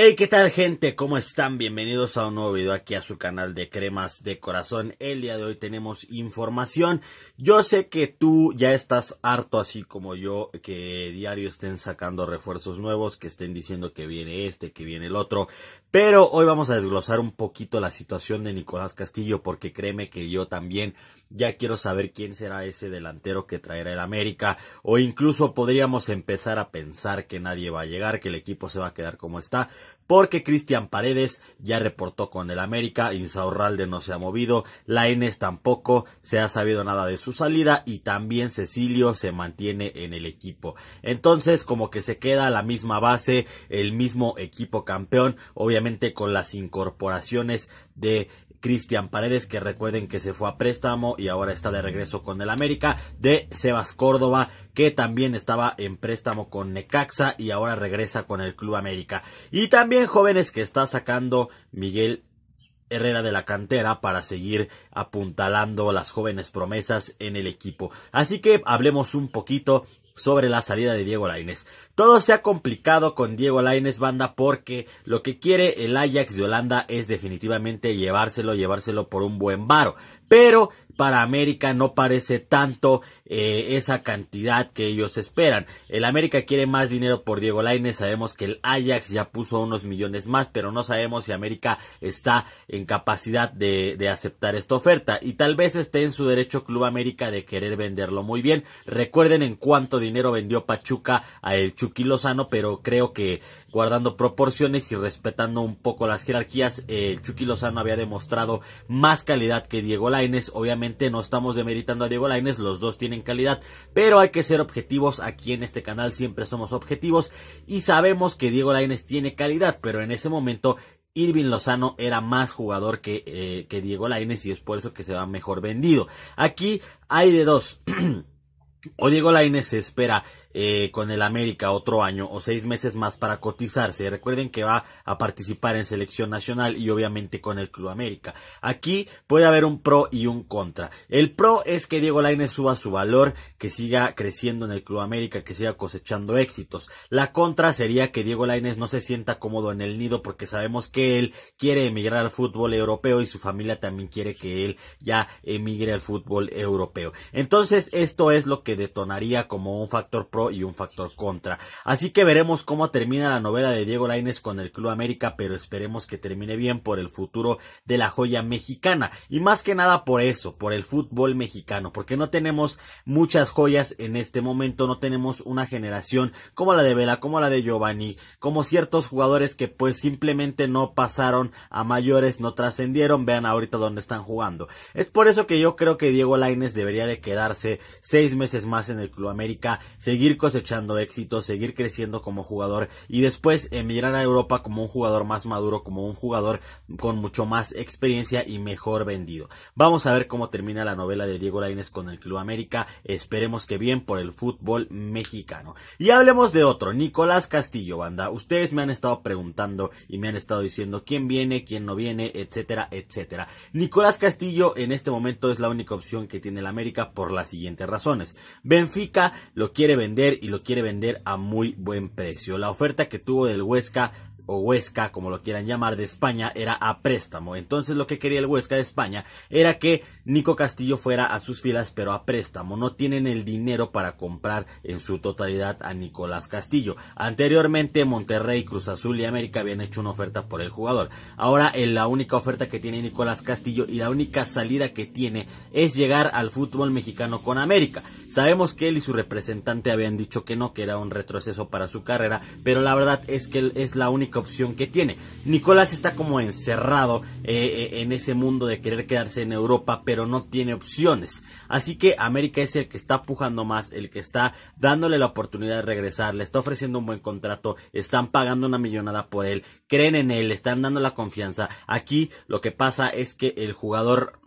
Hey, ¿qué tal gente? ¿Cómo están? Bienvenidos a un nuevo video aquí a su canal de Cremas de Corazón. El día de hoy tenemos información. Yo sé que tú ya estás harto así como yo, que diario estén sacando refuerzos nuevos, que estén diciendo que viene este, que viene el otro. Pero hoy vamos a desglosar un poquito la situación de Nicolás Castillo, porque créeme que yo también ya quiero saber quién será ese delantero que traerá el América. O incluso podríamos empezar a pensar que nadie va a llegar, que el equipo se va a quedar como está porque Cristian Paredes ya reportó con el América, Insaurralde no se ha movido, Laines tampoco se ha sabido nada de su salida y también Cecilio se mantiene en el equipo. Entonces como que se queda la misma base, el mismo equipo campeón, obviamente con las incorporaciones de Cristian Paredes, que recuerden que se fue a préstamo y ahora está de regreso con el América, de Sebas Córdoba, que también estaba en préstamo con Necaxa y ahora regresa con el Club América. Y también jóvenes que está sacando Miguel Herrera de la cantera para seguir apuntalando las jóvenes promesas en el equipo. Así que hablemos un poquito sobre la salida de Diego Lainez. Todo se ha complicado con Diego Lainez banda porque lo que quiere el Ajax de Holanda es definitivamente llevárselo, llevárselo por un buen varo pero para América no parece tanto eh, esa cantidad que ellos esperan. El América quiere más dinero por Diego Laine. sabemos que el Ajax ya puso unos millones más, pero no sabemos si América está en capacidad de, aceptar esta oferta y tal vez esté en su derecho Club América de querer venderlo muy bien. Recuerden en cuánto dinero vendió Pachuca a el Chucky Lozano, pero creo que guardando proporciones y respetando un poco las jerarquías, eh, el Chucky Lozano había demostrado más calidad que Diego Laine. Obviamente no estamos demeritando a Diego Laines, los dos tienen calidad, pero hay que ser objetivos. Aquí en este canal siempre somos objetivos y sabemos que Diego Laines tiene calidad, pero en ese momento Irving Lozano era más jugador que, eh, que Diego Laines y es por eso que se va mejor vendido. Aquí hay de dos. o Diego Laines se espera eh, con el América otro año o seis meses más para cotizarse. Recuerden que va a participar en selección nacional y obviamente con el Club América. Aquí puede haber un pro y un contra. El pro es que Diego Lainez suba su valor, que siga creciendo en el Club América, que siga cosechando éxitos. La contra sería que Diego Lainez no se sienta cómodo en el nido porque sabemos que él quiere emigrar al fútbol europeo y su familia también quiere que él ya emigre al fútbol europeo. Entonces esto es lo que detonaría como un factor y un factor contra. Así que veremos cómo termina la novela de Diego Laines con el Club América, pero esperemos que termine bien por el futuro de la joya mexicana. Y más que nada por eso, por el fútbol mexicano, porque no tenemos muchas joyas en este momento, no tenemos una generación como la de Vela, como la de Giovanni, como ciertos jugadores que pues simplemente no pasaron a mayores, no trascendieron, vean ahorita dónde están jugando. Es por eso que yo creo que Diego Laines debería de quedarse seis meses más en el Club América, seguir cosechando éxitos, seguir creciendo como jugador y después emigrar a Europa como un jugador más maduro, como un jugador con mucho más experiencia y mejor vendido. Vamos a ver cómo termina la novela de Diego Lainez con el Club América, esperemos que bien por el fútbol mexicano. Y hablemos de otro, Nicolás Castillo, banda. Ustedes me han estado preguntando y me han estado diciendo quién viene, quién no viene, etcétera, etcétera. Nicolás Castillo en este momento es la única opción que tiene el América por las siguientes razones. Benfica lo quiere vender y lo quiere vender a muy buen precio. La oferta que tuvo del Huesca o Huesca, como lo quieran llamar, de España era a préstamo. Entonces lo que quería el Huesca de España era que Nico Castillo fuera a sus filas, pero a préstamo. No tienen el dinero para comprar en su totalidad a Nicolás Castillo. Anteriormente Monterrey, Cruz Azul y América habían hecho una oferta por el jugador. Ahora la única oferta que tiene Nicolás Castillo y la única salida que tiene es llegar al fútbol mexicano con América. Sabemos que él y su representante habían dicho que no, que era un retroceso para su carrera, pero la verdad es que es la única opción que tiene. Nicolás está como encerrado eh, eh, en ese mundo de querer quedarse en Europa, pero no tiene opciones. Así que América es el que está pujando más, el que está dándole la oportunidad de regresar, le está ofreciendo un buen contrato, están pagando una millonada por él, creen en él, le están dando la confianza. Aquí lo que pasa es que el jugador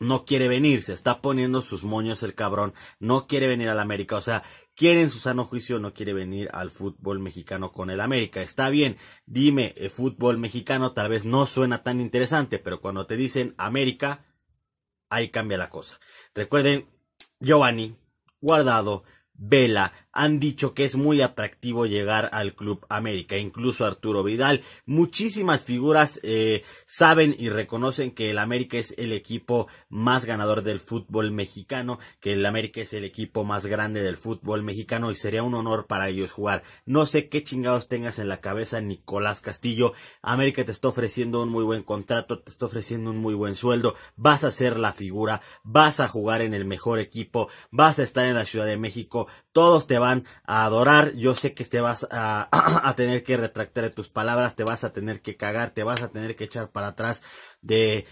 no quiere venir, se está poniendo sus moños el cabrón, no quiere venir al América, o sea, Quieren su sano juicio no quiere venir al fútbol mexicano con el América? Está bien, dime, el eh, fútbol mexicano tal vez no suena tan interesante, pero cuando te dicen América, ahí cambia la cosa. Recuerden, Giovanni, Guardado, Vela. Han dicho que es muy atractivo llegar al Club América, incluso Arturo Vidal. Muchísimas figuras eh, saben y reconocen que el América es el equipo más ganador del fútbol mexicano, que el América es el equipo más grande del fútbol mexicano y sería un honor para ellos jugar. No sé qué chingados tengas en la cabeza, Nicolás Castillo. América te está ofreciendo un muy buen contrato, te está ofreciendo un muy buen sueldo, vas a ser la figura, vas a jugar en el mejor equipo, vas a estar en la Ciudad de México, todos te van a adorar, yo sé que te vas a, tener que retractar de tus palabras, te vas a tener que cagar, te vas a tener que echar para atrás de,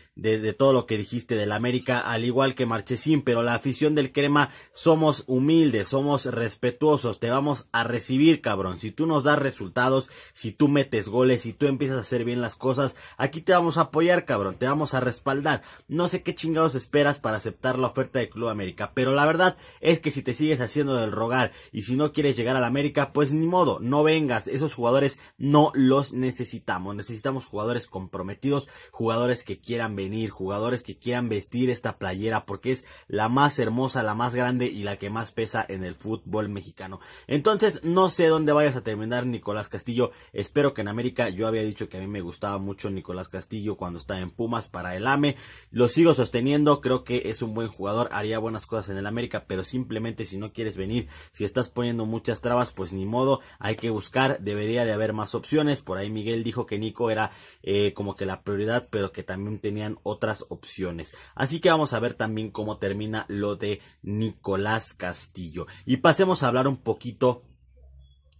todo lo que dijiste del América, al igual que Marchesín, pero la afición del crema somos humildes, somos respetuosos, te vamos a recibir, cabrón. Si tú nos das resultados, si tú metes goles, si tú empiezas a hacer bien las cosas, aquí te vamos a apoyar, cabrón, te vamos a respaldar. No sé qué chingados esperas para aceptar la oferta de Club América, pero la verdad es que si te sigues haciendo de rogar. Y si no quieres llegar al América, pues ni modo, no vengas. Esos jugadores no los necesitamos. Necesitamos jugadores comprometidos, jugadores que quieran venir, jugadores que quieran vestir esta playera, porque es la más hermosa, la más grande y la que más pesa en el fútbol mexicano. Entonces, no sé dónde vayas a terminar, Nicolás Castillo. Espero que en América, yo había dicho que a mí me gustaba mucho Nicolás Castillo cuando estaba en Pumas para el AME. Lo sigo sosteniendo, creo que es un buen jugador, haría buenas cosas en el América, pero simplemente si no quieres venir, si estás poniendo muchas trabas, pues ni modo, hay que buscar, debería de haber más opciones. Por ahí Miguel dijo que Nico era eh, como que la prioridad, pero que también tenían otras opciones. Así que vamos a ver también cómo termina lo de Nicolás Castillo. Y pasemos a hablar un poquito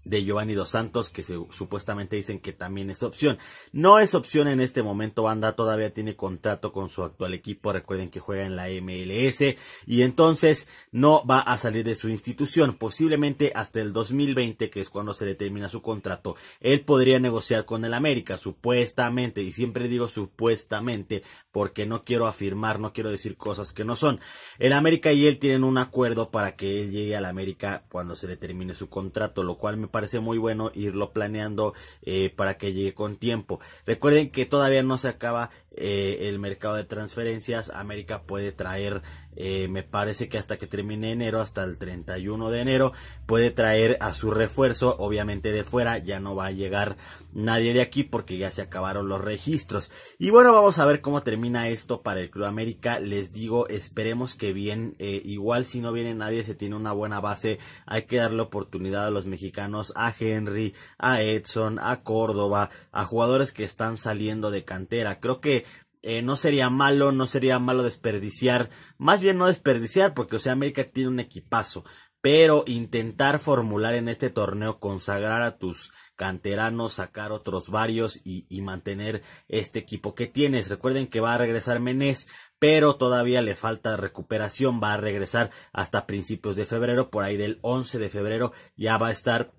de Giovanni Dos Santos, que se, supuestamente dicen que también es opción. No es opción en este momento, Banda todavía tiene contrato con su actual equipo, recuerden que juega en la MLS, y entonces no va a salir de su institución. Posiblemente hasta el 2020, que es cuando se le termina su contrato, él podría negociar con el América, supuestamente, y siempre digo supuestamente, porque no quiero afirmar, no quiero decir cosas que no son. El América y él tienen un acuerdo para que él llegue al América cuando se le termine su contrato, lo cual me parece muy bueno irlo planeando eh, para que llegue con tiempo. Recuerden que todavía no se acaba eh, el mercado de transferencias. América puede traer, eh, me parece que hasta que termine enero, hasta el 31 de enero, puede traer a su refuerzo, obviamente de fuera, ya no va a llegar nadie de aquí porque ya se acabaron los registros. Y bueno, vamos a ver cómo termina esto para el Club América. Les digo, esperemos que bien, eh, igual si no viene nadie, se tiene una buena base, hay que darle oportunidad a los mexicanos, a Henry, a Edson, a Córdoba, a jugadores que están saliendo de cantera. Creo que eh, no sería malo, no sería malo desperdiciar, más bien no desperdiciar, porque o sea, América tiene un equipazo, pero intentar formular en este torneo, consagrar a tus canteranos, sacar otros varios y, mantener este equipo que tienes. Recuerden que va a regresar Menés, pero todavía le falta recuperación, va a regresar hasta principios de febrero, por ahí del 11 de febrero ya va a estar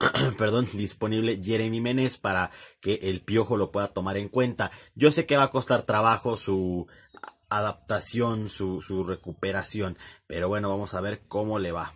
perdón, disponible Jeremy Menes para que el piojo lo pueda tomar en cuenta. Yo sé que va a costar trabajo su adaptación, su, su recuperación, pero bueno, vamos a ver cómo le va.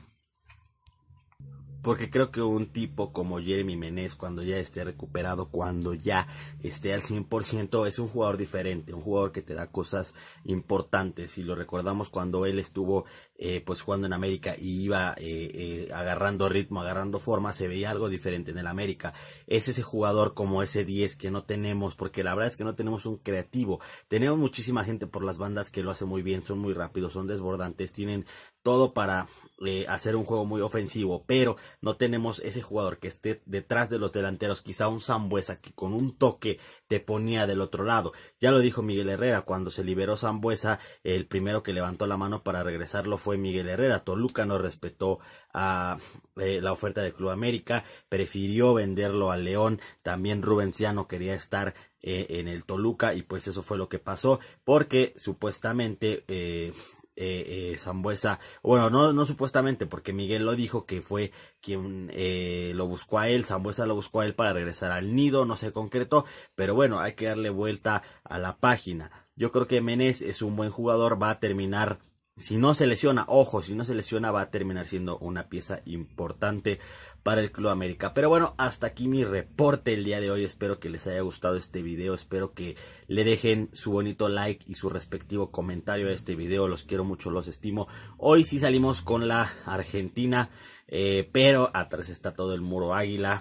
Porque creo que un tipo como Jeremy Menez, cuando ya esté recuperado, cuando ya esté al 100%, es un jugador diferente, un jugador que te da cosas importantes. Y lo recordamos cuando él estuvo eh, pues jugando en América y iba eh, eh, agarrando ritmo, agarrando forma, se veía algo diferente en el América. Es ese jugador como ese 10 que no tenemos, porque la verdad es que no tenemos un creativo. Tenemos muchísima gente por las bandas que lo hace muy bien, son muy rápidos, son desbordantes, tienen todo para eh, hacer un juego muy ofensivo, pero no tenemos ese jugador que esté detrás de los delanteros, quizá un Zambuesa que con un toque te ponía del otro lado. Ya lo dijo Miguel Herrera, cuando se liberó Zambuesa, el primero que levantó la mano para regresarlo fue Miguel Herrera. Toluca no respetó a eh, la oferta de Club América, prefirió venderlo al León, también Rubens ya no quería estar eh, en el Toluca y pues eso fue lo que pasó porque supuestamente eh, eh, eh, Zambuesa, bueno, no, no supuestamente, porque Miguel lo dijo que fue quien eh, lo buscó a él, Zambuesa lo buscó a él para regresar al nido, no se concretó, pero bueno, hay que darle vuelta a la página. Yo creo que Menés es un buen jugador, va a terminar si no se lesiona, ojo, si no se lesiona va a terminar siendo una pieza importante para el Club América. Pero bueno, hasta aquí mi reporte el día de hoy. Espero que les haya gustado este video. Espero que le dejen su bonito like y su respectivo comentario a este video. Los quiero mucho, los estimo. Hoy sí salimos con la Argentina, eh, pero atrás está todo el muro águila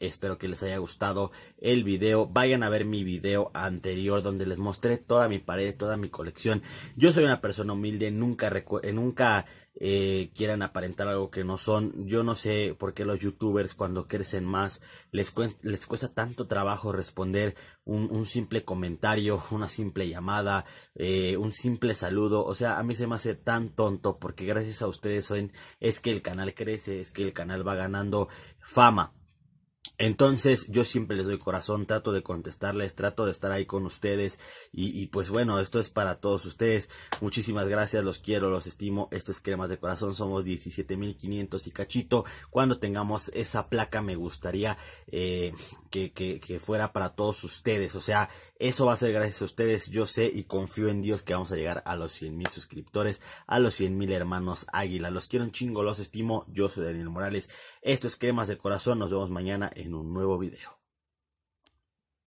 espero que les haya gustado el video. Vayan a ver mi video anterior donde les mostré toda mi pared, toda mi colección. Yo soy una persona humilde, nunca, eh, nunca eh, quieran aparentar algo que no son. Yo no sé por qué los youtubers cuando crecen más les, les cuesta tanto trabajo responder un, simple comentario, una simple llamada, eh, un simple saludo. O sea, a mí se me hace tan tonto porque gracias a ustedes hoy es que el canal crece, es que el canal va ganando fama. Entonces yo siempre les doy corazón, trato de contestarles, trato de estar ahí con ustedes y, pues bueno, esto es para todos ustedes. Muchísimas gracias, los quiero, los estimo. Esto es Cremas de Corazón, somos 17.500 y cachito. Cuando tengamos esa placa me gustaría eh, que, que fuera para todos ustedes, o sea, eso va a ser gracias a ustedes. Yo sé y confío en Dios que vamos a llegar a los 100 mil suscriptores, a los 100 mil hermanos Águila. Los quiero un chingo, los estimo. Yo soy Daniel Morales. Esto es Cremas de Corazón. Nos vemos mañana en un nuevo video.